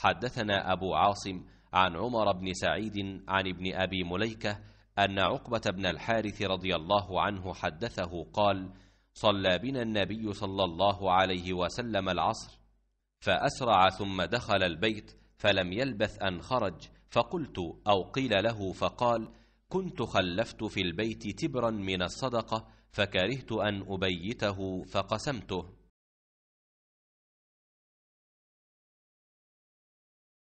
حدثنا أبو عاصم عن عمر بن سعيد عن ابن أبي مليكة أن عقبة بن الحارث رضي الله عنه حدثه قال صلى بنا النبي صلى الله عليه وسلم العصر فأسرع ثم دخل البيت فلم يلبث أن خرج فقلت أو قيل له فقال كنت خلفت في البيت تبرا من الصدقة فكرهت أن أبيته فقسمته